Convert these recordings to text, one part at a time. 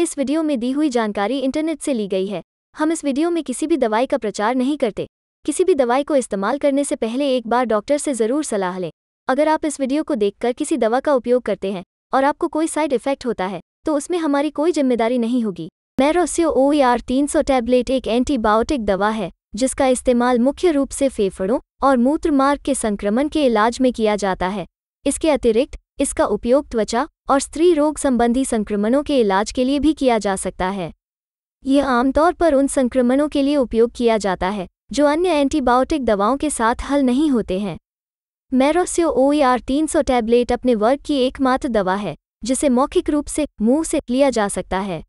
इस वीडियो में दी हुई जानकारी इंटरनेट से ली गई है हम इस वीडियो में किसी भी दवाई का प्रचार नहीं करते किसी भी दवाई को इस्तेमाल करने से पहले एक बार डॉक्टर से ज़रूर सलाह लें अगर आप इस वीडियो को देखकर किसी दवा का उपयोग करते हैं और आपको कोई साइड इफेक्ट होता है तो उसमें हमारी कोई जिम्मेदारी नहीं होगी मैरोसियो ओ आर तीन सौ टैबलेट एक एंटीबायोटिक दवा है जिसका इस्तेमाल मुख्य रूप से फेफड़ों और मूत्र मार्ग के संक्रमण के इलाज में किया जाता है इसके अतिरिक्त इसका उपयोग त्वचा और स्त्री रोग संबंधी संक्रमणों के इलाज के लिए भी किया जा सकता है यह आमतौर पर उन संक्रमणों के लिए उपयोग किया जाता है जो अन्य एंटीबायोटिक दवाओं के साथ हल नहीं होते हैं मैरोसियो ओ आर तीन सौ टैबलेट अपने वर्ग की एकमात्र दवा है जिसे मौखिक रूप से मुंह से लिया जा सकता है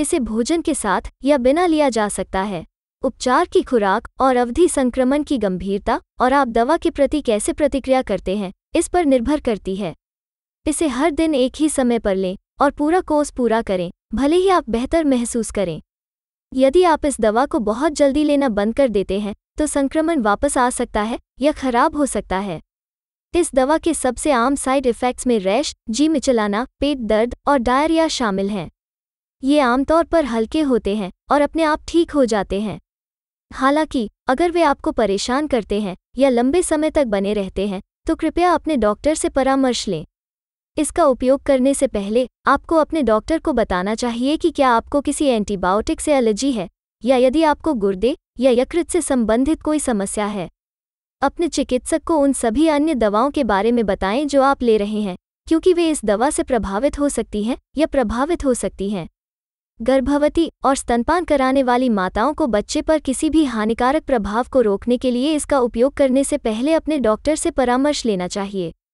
इसे भोजन के साथ या बिना लिया जा सकता है उपचार की खुराक और अवधि संक्रमण की गंभीरता और आप दवा के प्रति कैसे प्रतिक्रिया करते हैं इस पर निर्भर करती है इसे हर दिन एक ही समय पर लें और पूरा कोर्स पूरा करें भले ही आप बेहतर महसूस करें यदि आप इस दवा को बहुत जल्दी लेना बंद कर देते हैं तो संक्रमण वापस आ सकता है या खराब हो सकता है इस दवा के सबसे आम साइड इफ़ेक्ट्स में रैश जी मिचलाना पेट दर्द और डायरिया शामिल हैं ये आमतौर पर हल्के होते हैं और अपने आप ठीक हो जाते हैं हालांकि अगर वे आपको परेशान करते हैं या लंबे समय तक बने रहते हैं तो कृपया अपने डॉक्टर से परामर्श लें इसका उपयोग करने से पहले आपको अपने डॉक्टर को बताना चाहिए कि क्या आपको किसी एंटीबायोटिक से एलर्जी है या यदि आपको गुर्दे या यकृत से संबंधित कोई समस्या है अपने चिकित्सक को उन सभी अन्य दवाओं के बारे में बताएं जो आप ले रहे हैं क्योंकि वे इस दवा से प्रभावित हो सकती हैं या प्रभावित हो सकती हैं गर्भवती और स्तनपान कराने वाली माताओं को बच्चे पर किसी भी हानिकारक प्रभाव को रोकने के लिए इसका उपयोग करने से पहले अपने डॉक्टर से परामर्श लेना चाहिए